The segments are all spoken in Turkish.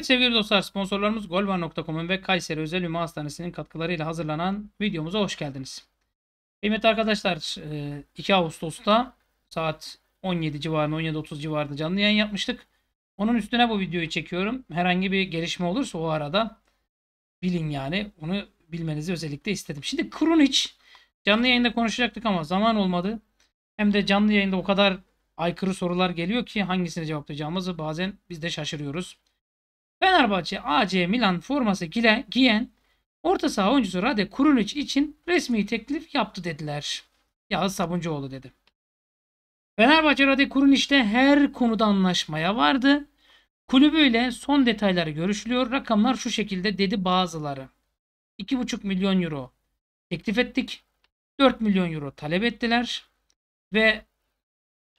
Evet sevgili dostlar sponsorlarımız golvan.com'un ve Kayseri Özel Üma Hastanesi'nin katkılarıyla hazırlanan videomuza hoş geldiniz. Kıymetli arkadaşlar 2 e, Ağustos'ta saat 17 civarında 17.30 civarında canlı yayın yapmıştık. Onun üstüne bu videoyu çekiyorum. Herhangi bir gelişme olursa o arada bilin yani onu bilmenizi özellikle istedim. Şimdi Krunic canlı yayında konuşacaktık ama zaman olmadı. Hem de canlı yayında o kadar aykırı sorular geliyor ki hangisine cevaplayacağımızı bazen biz de şaşırıyoruz. Fenerbahçe AC Milan forması giyen orta saha oyuncusu Rade Kurunic için resmi teklif yaptı dediler. Yağız Sabuncuoğlu dedi. Fenerbahçe Rade Kurunic'te her konuda anlaşmaya vardı. Kulübüyle son detayları görüşülüyor. Rakamlar şu şekilde dedi bazıları. 2,5 milyon euro teklif ettik. 4 milyon euro talep ettiler. Ve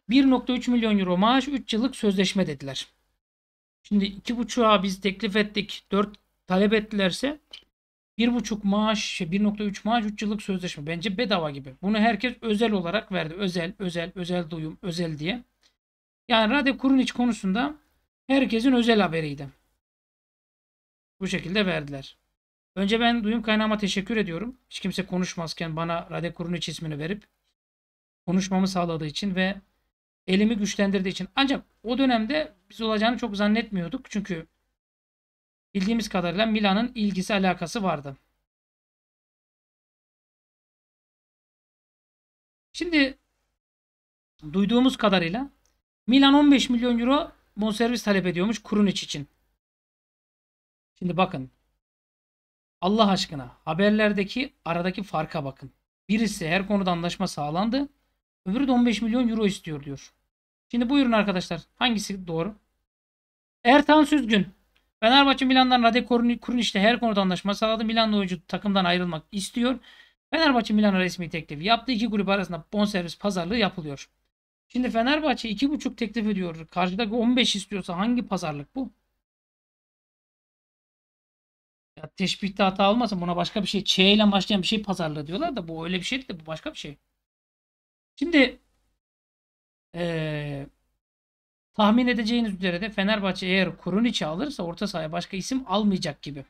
1.3 milyon euro maaş 3 yıllık sözleşme dediler. Şimdi iki 2.5'a biz teklif ettik. dört talep ettilerse bir buçuk maaş, 1.3 şey, maaş 3 yıllık sözleşme. Bence bedava gibi. Bunu herkes özel olarak verdi. Özel, özel, özel duyum, özel diye. Yani Rade Kurunic konusunda herkesin özel haberiydi. Bu şekilde verdiler. Önce ben duyum kaynağıma teşekkür ediyorum. Hiç kimse konuşmazken bana Rade Kurunic ismini verip konuşmamı sağladığı için ve elimi güçlendirdiği için. Ancak o dönemde biz olacağını çok zannetmiyorduk. Çünkü bildiğimiz kadarıyla Milan'ın ilgisi alakası vardı. Şimdi duyduğumuz kadarıyla Milan 15 milyon euro bonservis talep ediyormuş Kurunic için. Şimdi bakın. Allah aşkına haberlerdeki aradaki farka bakın. Birisi her konuda anlaşma sağlandı. Öbürü de 15 milyon euro istiyor diyor. Şimdi buyurun arkadaşlar. Hangisi doğru? Ertan Süzgün. Fenerbahçe Milan'dan Radek Kurniç'le her konuda anlaşma sağladı. Milanlı oyuncu takımdan ayrılmak istiyor. Fenerbahçe Milan'a resmi teklif yaptı. İki grup arasında bonservis pazarlığı yapılıyor. Şimdi Fenerbahçe 2,5 teklif ediyor. Karşıdaki 15 istiyorsa hangi pazarlık bu? Ya teşbihte hata olmasın. Buna başka bir şey. Ç ile başlayan bir şey pazarlığı diyorlar da bu öyle bir şey değil de bu başka bir şey. Şimdi ee, tahmin edeceğiniz üzere de Fenerbahçe eğer Kuruniç'i alırsa orta sahaya başka isim almayacak gibi.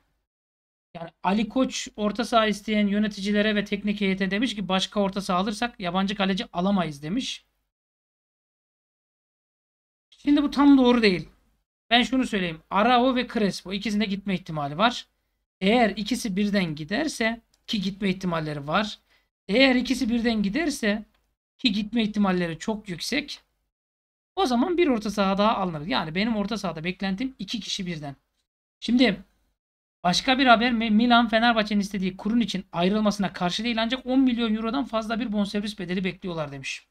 Yani Ali Koç orta saha isteyen yöneticilere ve teknik heyete demiş ki başka orta saha alırsak yabancı kaleci alamayız demiş. Şimdi bu tam doğru değil. Ben şunu söyleyeyim. Arao ve Crespo ikisinde gitme ihtimali var. Eğer ikisi birden giderse ki gitme ihtimalleri var. Eğer ikisi birden giderse ki gitme ihtimalleri çok yüksek. O zaman bir orta saha daha alınır. Yani benim orta sahada beklentim iki kişi birden. Şimdi başka bir haber mi? Milan Fenerbahçe'nin istediği kurun için ayrılmasına karşı değil ancak 10 milyon eurodan fazla bir bonservis bedeli bekliyorlar demiş.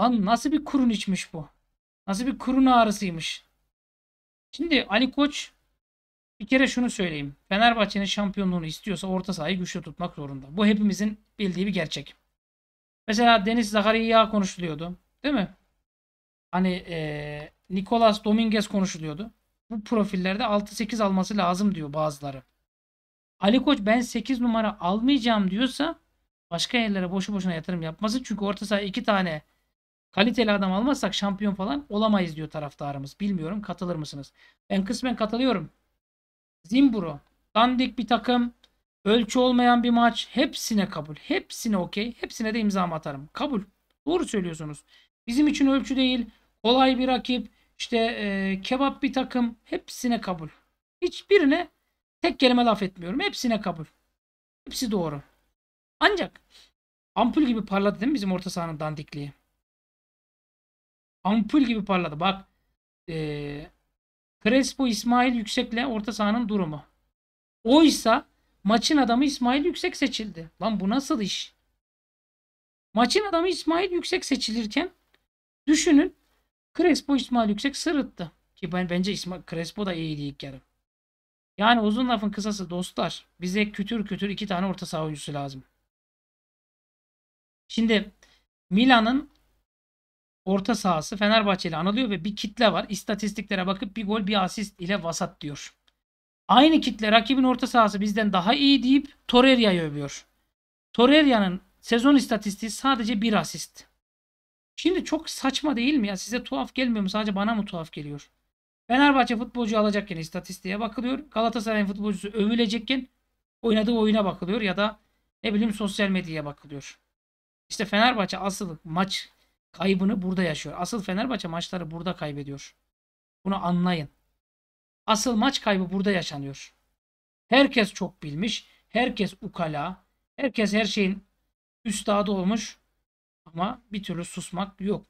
Lan nasıl bir kurun içmiş bu? Nasıl bir kurun ağrısıymış? Şimdi Ali Koç bir kere şunu söyleyeyim. Fenerbahçe'nin şampiyonluğunu istiyorsa orta sahayı güçlü tutmak zorunda. Bu hepimizin bildiği bir gerçek. Mesela Deniz Zakaria konuşuluyordu. Değil mi? Hani e, Nicolas Dominguez konuşuluyordu. Bu profillerde 6-8 alması lazım diyor bazıları. Ali Koç ben 8 numara almayacağım diyorsa başka yerlere boşu boşuna yatırım yapması. Çünkü orta saha 2 tane kaliteli adam almazsak şampiyon falan olamayız diyor taraftarımız. Bilmiyorum katılır mısınız? Ben kısmen katılıyorum. Zimbro. Dandik bir takım. Ölçü olmayan bir maç. Hepsine kabul. Hepsine okey. Hepsine de imza atarım. Kabul. Doğru söylüyorsunuz. Bizim için ölçü değil. Kolay bir rakip. İşte e, kebap bir takım. Hepsine kabul. Hiçbirine tek kelime laf etmiyorum. Hepsine kabul. Hepsi doğru. Ancak ampul gibi parladı değil mi bizim orta sahanın dandikliği? Ampul gibi parladı. Bak e, Crespo İsmail Yüksek'le orta sahanın durumu. Oysa maçın adamı İsmail Yüksek seçildi. Lan bu nasıl iş? Maçın adamı İsmail Yüksek seçilirken düşünün Crespo İsmail Yüksek sırıttı. Ki ben bence İsmail Crespo da iyiydi ilk yarı. Yani uzun lafın kısası dostlar. Bize kütür kütür iki tane orta saha oyuncusu lazım. Şimdi Milan'ın orta sahası Fenerbahçe ile anılıyor ve bir kitle var. İstatistiklere bakıp bir gol bir asist ile vasat diyor. Aynı kitle rakibin orta sahası bizden daha iyi deyip Torreira'yı övüyor. Torreira'nın sezon istatistiği sadece bir asist. Şimdi çok saçma değil mi ya? Size tuhaf gelmiyor mu? Sadece bana mı tuhaf geliyor? Fenerbahçe futbolcu alacakken istatistiğe bakılıyor. Galatasaray futbolcusu övülecekken oynadığı oyuna bakılıyor ya da ne bileyim sosyal medyaya bakılıyor. İşte Fenerbahçe asıl maç kaybını burada yaşıyor. Asıl Fenerbahçe maçları burada kaybediyor. Bunu anlayın. Asıl maç kaybı burada yaşanıyor. Herkes çok bilmiş. Herkes ukala. Herkes her şeyin üstadı olmuş. Ama bir türlü susmak yok.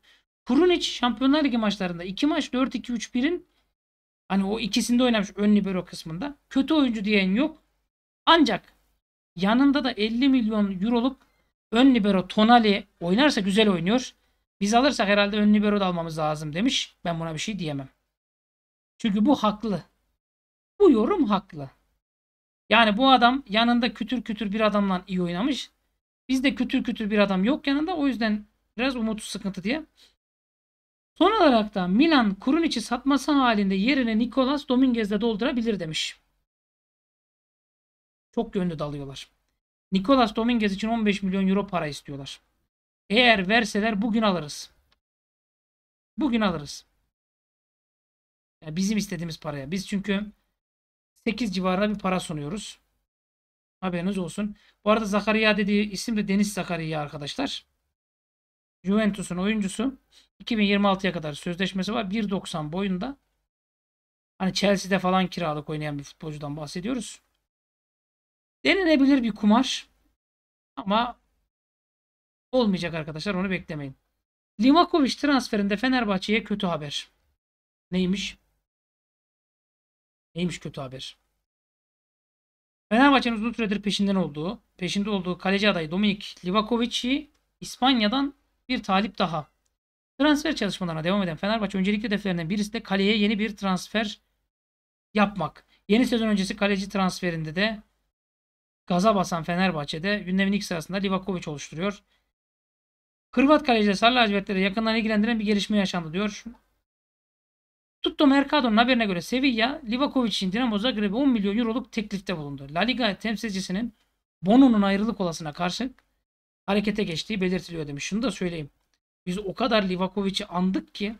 Kurunic Şampiyonlar Ligi maçlarında 2 maç 4-2-3-1'in hani o ikisinde oynamış ön libero kısmında. Kötü oyuncu diyen yok. Ancak yanında da 50 milyon euroluk ön libero Tonali oynarsa güzel oynuyor. Biz alırsak herhalde ön libero da almamız lazım demiş. Ben buna bir şey diyemem. Çünkü bu haklı. Bu yorum haklı. Yani bu adam yanında kütür kütür bir adamla iyi oynamış. Bizde kütür kütür bir adam yok yanında. O yüzden biraz umut sıkıntı diye. Son olarak da Milan kurun içi satması halinde yerine Nicolas Dominguez'le doldurabilir demiş. Çok yönlü dalıyorlar. Nicolas Dominguez için 15 milyon euro para istiyorlar. Eğer verseler bugün alırız. Bugün alırız. Yani bizim istediğimiz paraya. Biz çünkü 8 civarında bir para sunuyoruz. Haberiniz olsun. Bu arada Zakaria dediği isim de Deniz Zakaria arkadaşlar. Juventus'un oyuncusu. 2026'ya kadar sözleşmesi var. 1.90 boyunda. Hani Chelsea'de falan kiralık oynayan bir futbolcudan bahsediyoruz. Denenebilir bir kumar. Ama olmayacak arkadaşlar onu beklemeyin. Livakovic transferinde Fenerbahçe'ye kötü haber. Neymiş? Neymiş kötü haber? Fenerbahçe'nin uzun süredir peşinden olduğu, peşinde olduğu kaleci adayı Dominik Livakovic'i İspanya'dan bir talip daha. Transfer çalışmalarına devam eden Fenerbahçe öncelikli hedeflerinden birisi de kaleye yeni bir transfer yapmak. Yeni sezon öncesi kaleci transferinde de gaza basan Fenerbahçe'de gündemin ilk sırasında Livakovic oluşturuyor. Hırvat kalecileri Sarı lacivertleri yakından ilgilendiren bir gelişme yaşandı diyor. Tutto Mercado'nun haberine göre Sevilla, Livakovic Dinamo Zagreb'e 10 milyon euroluk teklifte bulundu. La Liga temsilcisinin Bono'nun ayrılık olasına karşı harekete geçtiği belirtiliyor demiş. Şunu da söyleyeyim. Biz o kadar Livakovic'i andık ki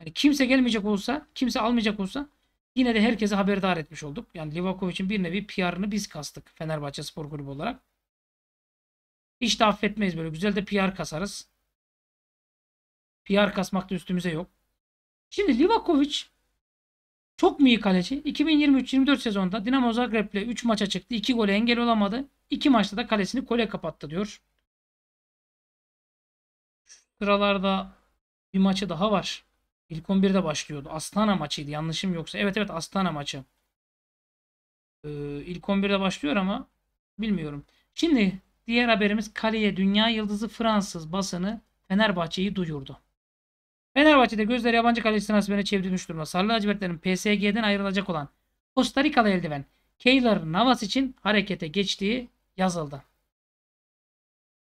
yani kimse gelmeyecek olsa, kimse almayacak olsa yine de herkese haberdar etmiş olduk. Yani Livakovic'in bir nevi PR'ını biz kastık Fenerbahçe Spor Grubu olarak. Hiç de affetmeyiz böyle. Güzel de PR kasarız. PR kasmak da üstümüze yok. Şimdi Livakovic çok mu iyi kaleci? 2023-24 sezonda Dinamo Zagreb'le 3 maça çıktı. 2 gole engel olamadı. 2 maçta da kalesini kole kapattı diyor. Sıralarda bir maçı daha var. İlk 11'de başlıyordu. Astana maçıydı yanlışım yoksa. Evet evet Astana maçı. Ee, ilk 11'de başlıyor ama bilmiyorum. Şimdi Diğer haberimiz kaleye dünya yıldızı Fransız basını Fenerbahçe'yi duyurdu. Fenerbahçe'de gözleri yabancı kale transferine çevrilmiş durumda. Sarı lacivertlerin PSG'den ayrılacak olan Costa Rikalı eldiven Keylor Navas için harekete geçtiği yazıldı.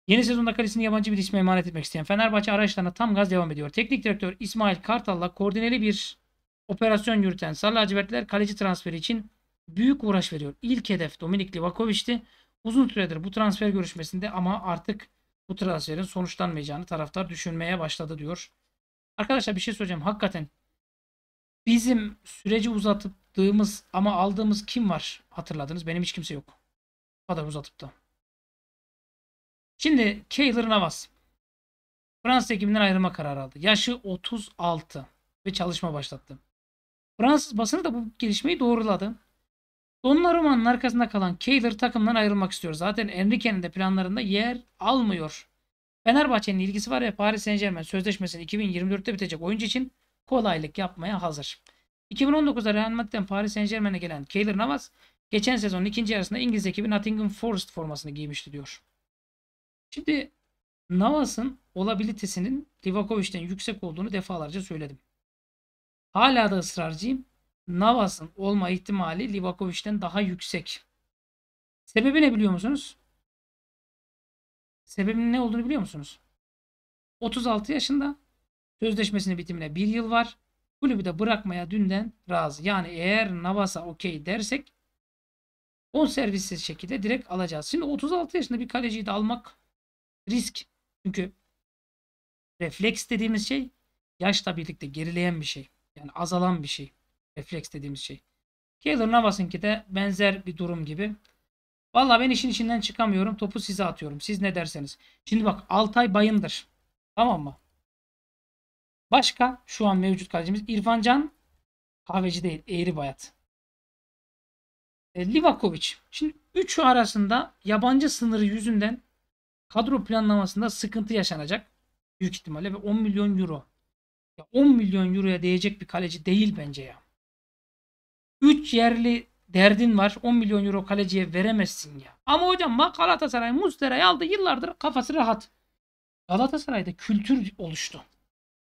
Yeni sezonda kalesini yabancı bir isme emanet etmek isteyen Fenerbahçe araçlarına tam gaz devam ediyor. Teknik direktör İsmail Kartal'la koordineli bir operasyon yürüten Sarı lacivertler kaleci transferi için büyük uğraş veriyor. İlk hedef Dominik Livakovic'ti. Uzun süredir bu transfer görüşmesinde ama artık bu transferin sonuçlanmayacağını taraftar düşünmeye başladı diyor. Arkadaşlar bir şey söyleyeceğim. Hakikaten bizim süreci uzattığımız ama aldığımız kim var hatırladınız? Benim hiç kimse yok. kadar uzatıp da. Şimdi Keylor Navas. Fransız ekibinden ayrılma kararı aldı. Yaşı 36 ve çalışma başlattı. Fransız basını da bu gelişmeyi doğruladı. Donnaruma'nın arkasında kalan Kehler takımdan ayrılmak istiyor. Zaten Enrique'nin de planlarında yer almıyor. Fenerbahçe'nin ilgisi var ve Paris Saint Germain sözleşmesini 2024'te bitecek oyuncu için kolaylık yapmaya hazır. 2019'da Real Madrid'den Paris Saint Germain'e gelen Keylor Navas geçen sezonun ikinci yarısında İngiliz ekibi Nottingham Forest formasını giymişti diyor. Şimdi Navas'ın olabilitesinin Livakovic'den yüksek olduğunu defalarca söyledim. Hala da ısrarcıyım. Navas'ın olma ihtimali Livakovic'ten daha yüksek. Sebebi ne biliyor musunuz? Sebebinin ne olduğunu biliyor musunuz? 36 yaşında sözleşmesinin bitimine bir yıl var. Kulübü de bırakmaya dünden razı. Yani eğer Navas'a okey dersek on servissiz şekilde direkt alacağız. Şimdi 36 yaşında bir kaleciyi de almak risk. Çünkü refleks dediğimiz şey yaşla birlikte gerileyen bir şey. Yani azalan bir şey. Refleks dediğimiz şey. Keylor Navas'ınki de benzer bir durum gibi. Valla ben işin içinden çıkamıyorum. Topu size atıyorum. Siz ne derseniz. Şimdi bak Altay Bayındır. Tamam mı? Başka şu an mevcut kalecimiz İrfan Can kahveci değil. Eğri Bayat. E, Livakovic. Şimdi üçü arasında yabancı sınırı yüzünden kadro planlamasında sıkıntı yaşanacak. Büyük ihtimalle ve 10 milyon euro. Ya 10 milyon euroya değecek bir kaleci değil bence ya. 3 yerli derdin var. 10 milyon euro kaleciye veremezsin ya. Ama hocam bak Galatasaray Mustera'yı aldı. Yıllardır kafası rahat. Galatasaray'da kültür oluştu.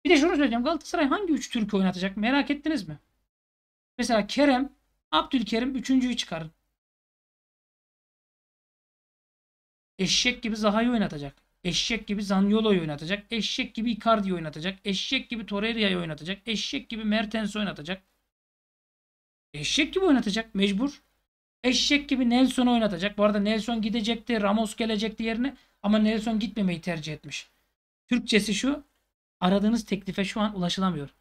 Bir de şunu söyleyeceğim. Galatasaray hangi 3 Türk oynatacak merak ettiniz mi? Mesela Kerem, Abdülkerim 3.'yü çıkarın. Eşek gibi Zaha'yı oynatacak. Eşek gibi Zanyolo'yu oynatacak. Eşek gibi Icardi'yi oynatacak. Eşek gibi Torreira'yı oynatacak. Eşek gibi Mertens'i oynatacak. Eşek gibi oynatacak mecbur. Eşek gibi Nelson oynatacak. Bu arada Nelson gidecekti. Ramos gelecekti yerine. Ama Nelson gitmemeyi tercih etmiş. Türkçesi şu. Aradığınız teklife şu an ulaşılamıyor.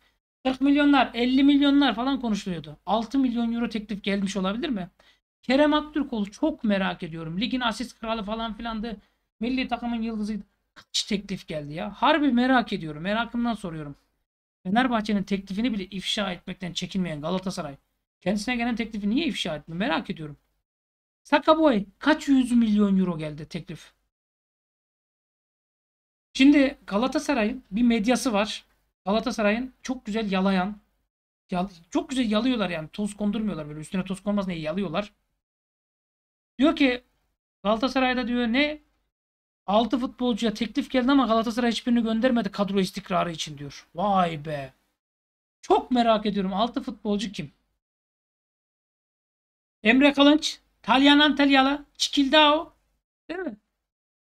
40 milyonlar, 50 milyonlar falan konuşuluyordu. 6 milyon euro teklif gelmiş olabilir mi? Kerem Aktürkoğlu çok merak ediyorum. Ligin asist kralı falan filandı. Milli takımın yıldızıydı. Kaç teklif geldi ya? Harbi merak ediyorum. Merakımdan soruyorum. Fenerbahçe'nin teklifini bile ifşa etmekten çekinmeyen Galatasaray. Kendisine gelen teklifi niye ifşa etti merak ediyorum. Sakaboy kaç yüz milyon euro geldi teklif? Şimdi Galatasaray'ın bir medyası var. Galatasaray'ın çok güzel yalayan, çok güzel yalıyorlar yani toz kondurmuyorlar böyle üstüne toz konmaz neyi yalıyorlar. Diyor ki Galatasaray'da diyor ne 6 futbolcuya teklif geldi ama Galatasaray hiçbirini göndermedi kadro istikrarı için diyor. Vay be. Çok merak ediyorum 6 futbolcu kim? Emre Kılınç, Talyan Antalyalı, Çikildao değil mi?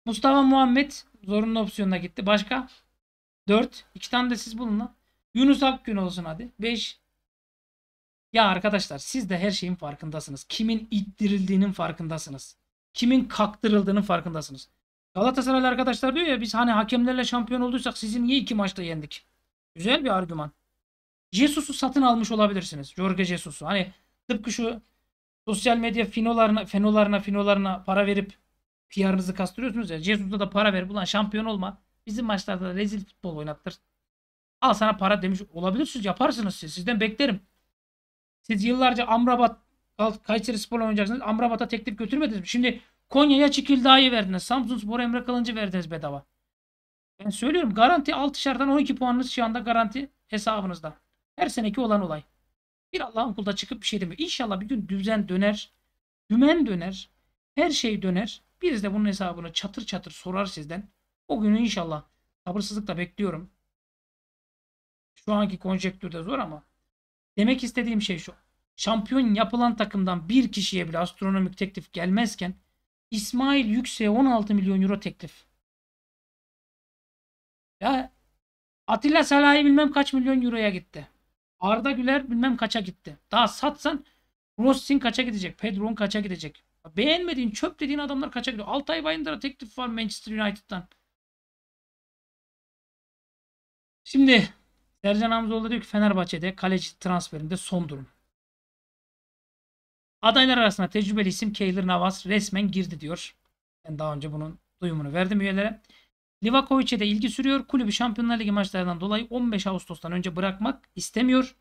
Mustafa Muhammed zorunlu opsiyonuna gitti. Başka? 4. 2 tane de siz bulun lan. Yunus Akgün olsun hadi. 5. Ya arkadaşlar siz de her şeyin farkındasınız. Kimin ittirildiğinin farkındasınız. Kimin kaktırıldığının farkındasınız. Galatasaraylı arkadaşlar diyor ya biz hani hakemlerle şampiyon olduysak sizin niye iki maçta yendik? Güzel bir argüman. Jesus'u satın almış olabilirsiniz. Jorge Jesus'u. Hani tıpkı şu sosyal medya finolarına, fenolarına, finolarına para verip PR'ınızı kastırıyorsunuz ya. Jesus'ta da para ver, ulan şampiyon olma. Bizim maçlarda da rezil futbol oynattır. Al sana para demiş. olabilirsiniz, yaparsınız siz. Sizden beklerim. Siz yıllarca Amrabat Kayseri Spor oynayacaksınız. Amrabat'a teklif götürmediniz mi? Şimdi Konya'ya Çikildağ'ı verdiniz. Samsun spor Emre Kalıncı verdiniz bedava. Ben söylüyorum garanti 6 şardan 12 puanınız şu anda garanti hesabınızda. Her seneki olan olay. Bir Allah'ın kulda çıkıp bir şey demiyor. İnşallah bir gün düzen döner. Dümen döner. Her şey döner. Biz de bunun hesabını çatır çatır sorar sizden. O günü inşallah sabırsızlıkla bekliyorum. Şu anki konjektürde zor ama. Demek istediğim şey şu. Şampiyon yapılan takımdan bir kişiye bile astronomik teklif gelmezken İsmail Yüksek'e 16 milyon euro teklif. Ya Atilla Salah'ı bilmem kaç milyon euroya gitti. Arda Güler bilmem kaça gitti. Daha satsan Rossin kaça gidecek? Pedron kaça gidecek? Beğenmediğin çöp dediğin adamlar kaça gidiyor? Altay Bayındır'a teklif var Manchester United'dan. Şimdi Sercan Hamzoğlu diyor ki Fenerbahçe'de kaleci transferinde son durum. Adaylar arasında tecrübeli isim Keylor Navas resmen girdi diyor. Ben daha önce bunun duyumunu verdim üyelere. Livakovic'e de ilgi sürüyor. Kulübü Şampiyonlar Ligi maçlarından dolayı 15 Ağustos'tan önce bırakmak istemiyor.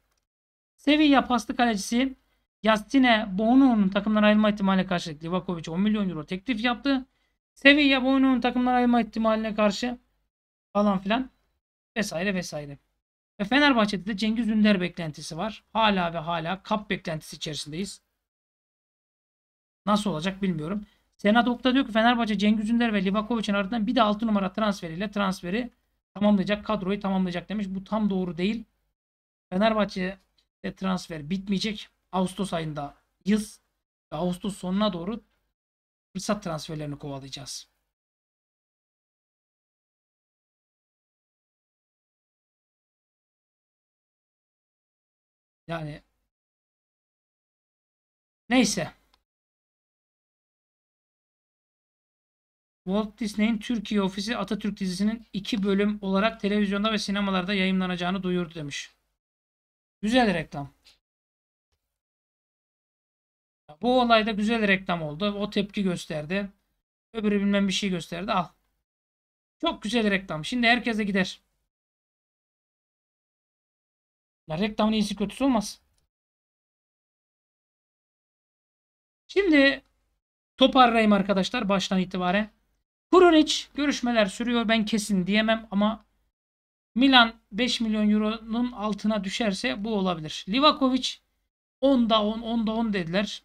Sevilla paslı kalecisi Yastine Bonu'nun takımdan ayrılma ihtimaline karşı Livakovic'e 10 milyon euro teklif yaptı. Sevilla Bonu'nun takımdan ayrılma ihtimaline karşı falan filan vesaire vesaire. Ve Fenerbahçe'de de Cengiz Ünder beklentisi var. Hala ve hala kap beklentisi içerisindeyiz. Nasıl olacak bilmiyorum. Sena dokta diyor ki Fenerbahçe Cengiz Ünder ve Livakovic'in ardından bir de 6 numara transferiyle transferi tamamlayacak, kadroyu tamamlayacak demiş. Bu tam doğru değil. Fenerbahçe'de transfer bitmeyecek. Ağustos ayında yaz ve Ağustos sonuna doğru fırsat transferlerini kovalayacağız. Yani neyse. Walt Disney'in Türkiye ofisi Atatürk dizisinin iki bölüm olarak televizyonda ve sinemalarda yayınlanacağını duyurdu demiş. Güzel reklam. Bu olayda güzel reklam oldu. O tepki gösterdi. Öbürü bilmem bir şey gösterdi. Al. Çok güzel reklam. Şimdi herkese gider. Ya reklamın iyisi kötüsü olmaz. Şimdi toparlayayım arkadaşlar baştan itibaren. Kurunic görüşmeler sürüyor. Ben kesin diyemem ama Milan 5 milyon euronun altına düşerse bu olabilir. Livakovic 10'da 10, 10'da 10 dediler.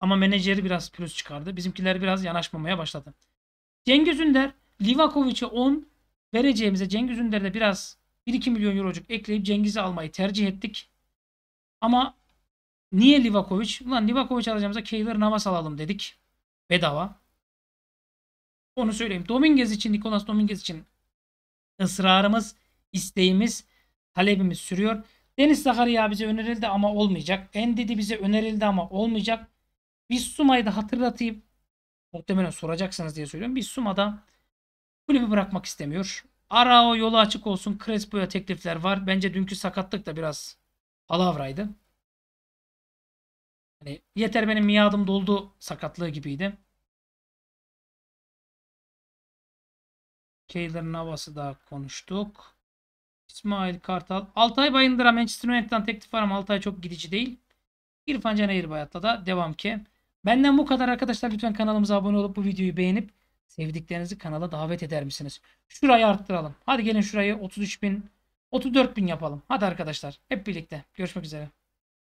Ama menajeri biraz pürüz çıkardı. Bizimkiler biraz yanaşmamaya başladı. Cengiz Ünder Livakovic'e 10 vereceğimize Cengiz Ünder'de biraz 1-2 milyon eurocuk ekleyip Cengiz'i almayı tercih ettik. Ama niye Livakovic? Ulan Livakovic alacağımıza Keylor Navas alalım dedik. Bedava. Onu söyleyeyim. Dominguez için, Nicolas Dominguez için ısrarımız, isteğimiz, talebimiz sürüyor. Deniz Sakarya bize önerildi ama olmayacak. Endidi bize önerildi ama olmayacak. Bissuma'yı da hatırlatayım. Muhtemelen soracaksınız diye söylüyorum. Bissuma da kulübü bırakmak istemiyor. Arao yolu açık olsun. Crespo'ya teklifler var. Bence dünkü sakatlık da biraz palavraydı. Hani yeter benim miadım doldu sakatlığı gibiydi. Taylor Navas'ı da konuştuk. İsmail Kartal. Altay Bayındır'a Manchester United'dan teklif var ama Altay çok gidici değil. İrfan Can Eğirbayat'la da devam ki. Benden bu kadar arkadaşlar. Lütfen kanalımıza abone olup bu videoyu beğenip sevdiklerinizi kanala davet eder misiniz? Şurayı arttıralım. Hadi gelin şurayı 33 bin 34 bin yapalım. Hadi arkadaşlar hep birlikte görüşmek üzere.